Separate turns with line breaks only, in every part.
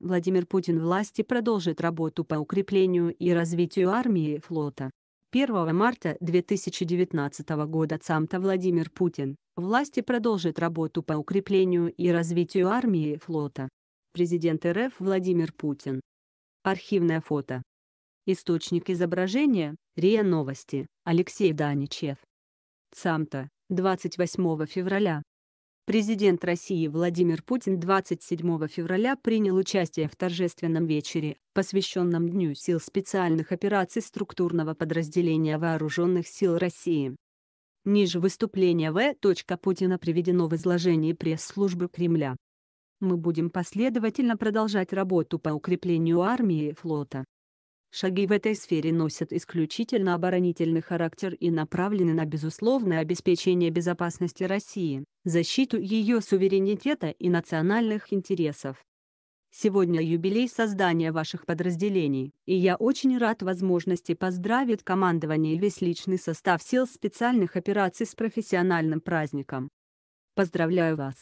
Владимир Путин власти продолжит работу по укреплению и развитию армии и флота. 1 марта 2019 года ЦАМТа Владимир Путин, власти продолжит работу по укреплению и развитию армии и флота. Президент РФ Владимир Путин. Архивное фото. Источник изображения – РИА Новости, Алексей Даничев. ЦАМТа, 28 февраля Президент России Владимир Путин 27 февраля принял участие в торжественном вечере, посвященном Дню сил специальных операций структурного подразделения Вооруженных сил России. Ниже выступление В. Путина приведено в изложении пресс-службы Кремля. Мы будем последовательно продолжать работу по укреплению армии и флота, Шаги в этой сфере носят исключительно оборонительный характер и направлены на безусловное обеспечение безопасности России, защиту ее суверенитета и национальных интересов. Сегодня юбилей создания ваших подразделений, и я очень рад возможности поздравить командование и весь личный состав сил специальных операций с профессиональным праздником. Поздравляю вас!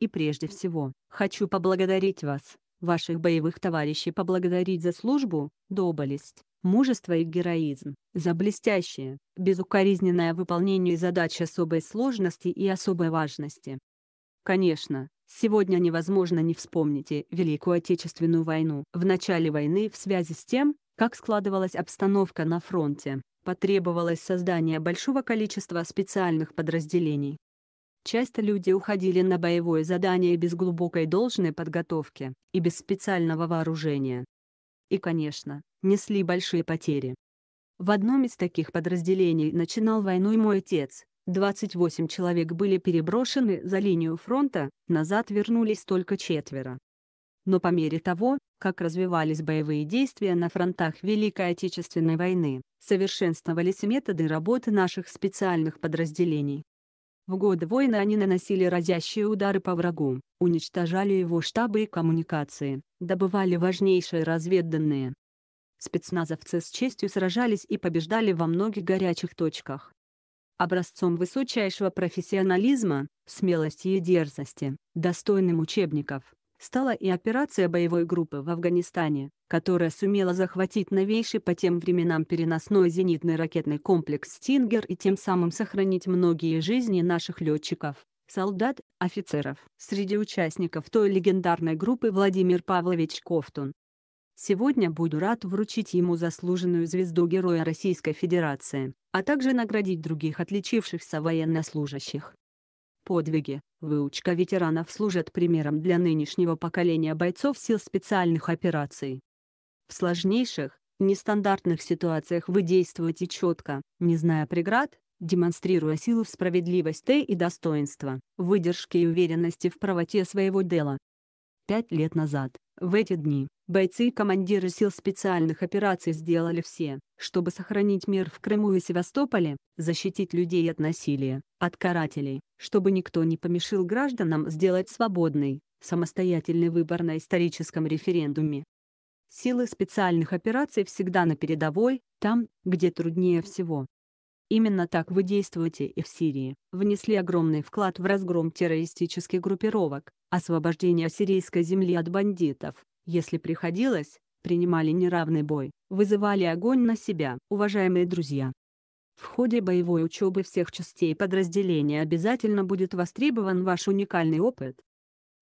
И прежде всего, хочу поблагодарить вас, ваших боевых товарищей поблагодарить за службу, доблесть, мужество и героизм, за блестящее, безукоризненное выполнение задач особой сложности и особой важности. Конечно, сегодня невозможно не вспомнить и Великую Отечественную войну в начале войны в связи с тем, как складывалась обстановка на фронте. Потребовалось создание большого количества специальных подразделений, Часто люди уходили на боевое задание без глубокой должной подготовки и без специального вооружения. И, конечно, несли большие потери. В одном из таких подразделений начинал войну и мой отец. 28 человек были переброшены за линию фронта, назад вернулись только четверо. Но по мере того, как развивались боевые действия на фронтах Великой Отечественной войны, совершенствовались методы работы наших специальных подразделений. В годы войны они наносили разящие удары по врагу, уничтожали его штабы и коммуникации, добывали важнейшие разведданные. Спецназовцы с честью сражались и побеждали во многих горячих точках. Образцом высочайшего профессионализма, смелости и дерзости, достойным учебников, стала и операция боевой группы в Афганистане, которая сумела захватить новейший по тем временам переносной зенитный ракетный комплекс «Стингер» и тем самым сохранить многие жизни наших летчиков, солдат, офицеров. Среди участников той легендарной группы Владимир Павлович Кофтун. Сегодня буду рад вручить ему заслуженную звезду Героя Российской Федерации, а также наградить других отличившихся военнослужащих. Подвиги, выучка ветеранов служат примером для нынешнего поколения бойцов сил специальных операций. В сложнейших, нестандартных ситуациях вы действуете четко, не зная преград, демонстрируя силу справедливости и достоинства, выдержки и уверенности в правоте своего дела. Пять лет назад в эти дни бойцы и командиры сил специальных операций сделали все, чтобы сохранить мир в Крыму и Севастополе, защитить людей от насилия, от карателей, чтобы никто не помешал гражданам сделать свободный, самостоятельный выбор на историческом референдуме. Силы специальных операций всегда на передовой, там, где труднее всего, Именно так вы действуете и в Сирии. Внесли огромный вклад в разгром террористических группировок, освобождение сирийской земли от бандитов. Если приходилось, принимали неравный бой, вызывали огонь на себя. Уважаемые друзья, в ходе боевой учебы всех частей подразделения обязательно будет востребован ваш уникальный опыт.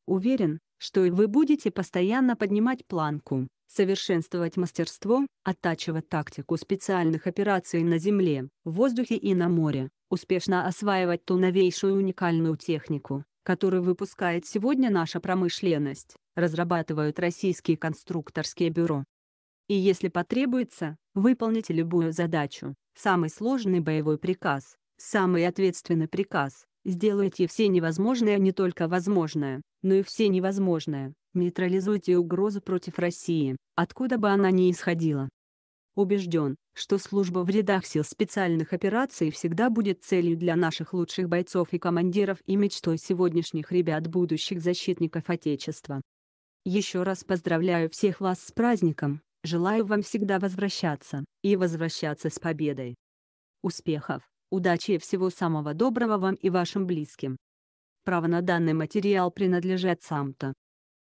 Уверен, что и вы будете постоянно поднимать планку совершенствовать мастерство, оттачивать тактику специальных операций на земле, в воздухе и на море, успешно осваивать ту новейшую уникальную технику, которую выпускает сегодня наша промышленность, разрабатывают российские конструкторские бюро. И если потребуется, выполните любую задачу, самый сложный боевой приказ, самый ответственный приказ, сделайте все невозможное не только возможное, но и все невозможное нейтрализуйте угрозу против России, откуда бы она ни исходила. Убежден, что служба в рядах сил специальных операций всегда будет целью для наших лучших бойцов и командиров и мечтой сегодняшних ребят будущих защитников Отечества. Еще раз поздравляю всех вас с праздником, желаю вам всегда возвращаться, и возвращаться с победой. Успехов, удачи и всего самого доброго вам и вашим близким. Право на данный материал принадлежит Самто.